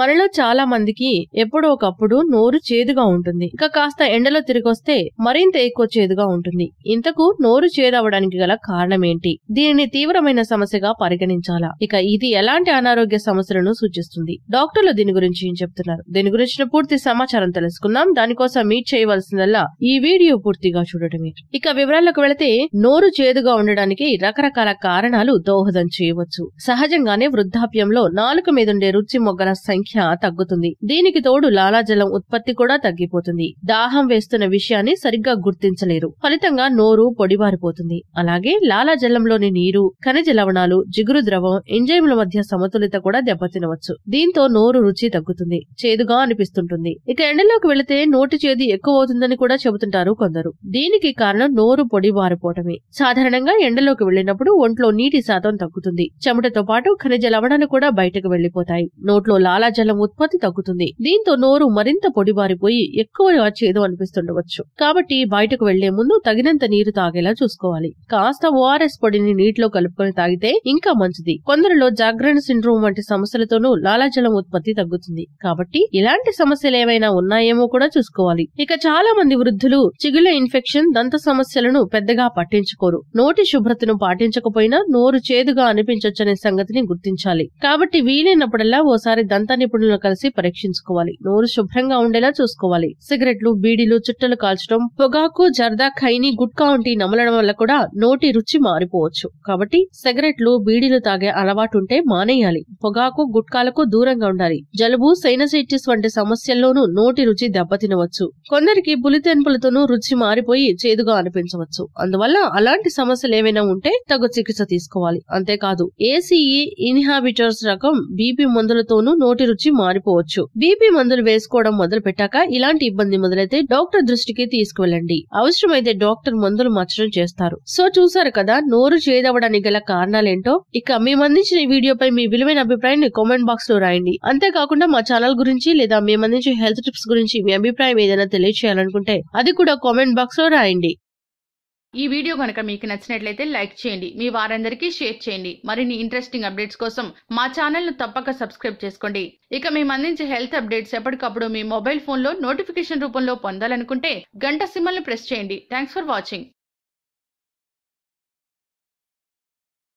మనలో చాలా మందికి ఎప్పుడో ఒకప్పుడు నోరు చేదుగా ఉంటుంది ఇక కాస్త ఎండలో తిరిగొస్తే మరింత ఎక్కువ చేదుగా ఉంటుంది ఇంతకు నోరు చేదవడానికి గల కారణమేంటి దీనిని తీవ్రమైన సమస్యగా పరిగణించాలా ఇక ఇది ఎలాంటి అనారోగ్య సమస్యలను సూచిస్తుంది డాక్టర్లు దీని గురించి ఏం చెప్తున్నారు దీని గురించిన పూర్తి సమాచారం తెలుసుకుందాం దానికోసం మీట్ చేయవలసిందల్లా ఈ వీడియో పూర్తిగా చూడటమే ఇక వివరాలకు వెళితే నోరు చేదుగా ఉండడానికి రకరకాల కారణాలు దోహదం చేయవచ్చు సహజంగానే వృద్ధాప్యంలో నాలుక మీదుండే రుచి మొగ్గల సంఖ్య సంఖ్య తగ్గుతుంది దీనికి తోడు లాలాజలం ఉత్పత్తి కూడా తగ్గిపోతుంది దాహం వేస్తున్న విషయాన్ని సరిగ్గా గుర్తించలేరు ఫలితంగా నోరు పొడిబారిపోతుంది అలాగే లాలాజలంలోని నీరు ఖనిజ లవణాలు జిగురు ద్రవం ఎంజైముల మధ్య సమతులిత కూడా దెబ్బతినవచ్చు దీంతో నోరు రుచి తగ్గుతుంది చేదుగా అనిపిస్తుంటుంది ఇక ఎండలోకి వెళితే నోటి చేదు ఎక్కువ అవుతుందని కూడా చెబుతుంటారు కొందరు దీనికి కారణం నోరు పొడిబారిపోవటమే సాధారణంగా ఎండలోకి వెళ్లినప్పుడు ఒంట్లో నీటి శాతం తగ్గుతుంది చెమటతో పాటు ఖనిజ లవణాలు కూడా బయటకు వెళ్లిపోతాయి నోట్లో లాలాజలం జలం ఉత్పత్తి తగ్గుతుంది దీంతో నోరు మరింత పొడిబారిపోయి ఎక్కువ చేదు అనిపిస్తుండవచ్చు కాబట్టి బయటకు వెళ్లే ముందు తగినంత నీరు తాగేలా చూసుకోవాలి కాస్త ఓఆర్ఎస్ పొడిని నీటిలో కలుపుకొని తాగితే ఇంకా మంచిది కొందరిలో జాగ్రన్ సిండ్రోమ్ వంటి సమస్యలతోనూ లాలాజలం ఉత్పత్తి తగ్గుతుంది కాబట్టి ఇలాంటి సమస్యలు ఏమైనా ఉన్నాయేమో కూడా చూసుకోవాలి ఇక చాలా మంది వృద్ధులు చిగుల ఇన్ఫెక్షన్ దంత సమస్యలను పెద్దగా పట్టించుకోరు నోటి శుభ్రతను పాటించకపోయినా నోరు చేదుగా అనిపించొచ్చనే సంగతిని గుర్తించాలి కాబట్టి వీలైనప్పుడల్లా ఓసారి దంత నిపుణులు కలిసి పరీక్షించుకోవాలి నోరు శుభ్రంగా ఉండేలా చూసుకోవాలి సిగరెట్లు బీడీలు చుట్టలు కాల్చడం పొగాకు జర్దా ఖైని గుట్కా వంటి నమలడం వల్ల కూడా నోటి రుచి మారిపోవచ్చు కాబట్టి సిగరెట్లు బీడీలు తాగే అలవాటు ఉంటే మానేయాలి పొగాకు గుట్కాలకు దూరంగా ఉండాలి జలుబు సైనసైటిస్ వంటి సమస్యల్లోనూ నోటి రుచి దెబ్బతినవచ్చు కొందరికి బులితెన్పులతోనూ రుచి మారిపోయి చేదుగా అనిపించవచ్చు అందువల్ల అలాంటి సమస్యలు ఏమైనా ఉంటే తగు చికిత్స తీసుకోవాలి అంతేకాదు ఏసీఈ ఇన్హాబిటర్స్ రకం బీపీ మందులతోనూ నోటి రుచి మారిపోవచ్చు బీపీ మందులు వేసుకోవడం మొదలు పెట్టాక ఇలాంటి ఇబ్బంది మొదలైతే డాక్టర్ దృష్టికి తీసుకువెళ్ళండి అవసరమైతే డాక్టర్ మందులు మచ్చడం చేస్తారు సో చూసారు కదా నోరు చేదవడానికి గల కారణాలేంటో ఇక మేము అందించిన ఈ వీడియోపై మీ విలువైన అభిప్రాయాన్ని కామెంట్ బాక్స్ లో రాయండి అంతేకాకుండా మా ఛానల్ గురించి లేదా మేము అందించే హెల్త్ టిప్స్ గురించి మీ అభిప్రాయం ఏదైనా తెలియజేయాలనుకుంటే అది కూడా కామెంట్ బాక్స్ లో రాయండి ఈ వీడియో కనుక మీకు నచ్చినట్లయితే లైక్ చేయండి మీ వారందరికీ షేర్ చేయండి మరిన్ని ఇంట్రెస్టింగ్ అప్డేట్స్ కోసం మా ఛానల్ను తప్పక సబ్స్క్రైబ్ చేసుకోండి ఇక మేము అందించే హెల్త్ అప్డేట్స్ ఎప్పటికప్పుడు మీ మొబైల్ ఫోన్లో నోటిఫికేషన్ రూపంలో పొందాలనుకుంటే గంట సిమ్మల్ని ప్రెస్ చేయండి థ్యాంక్స్ ఫర్ వాచింగ్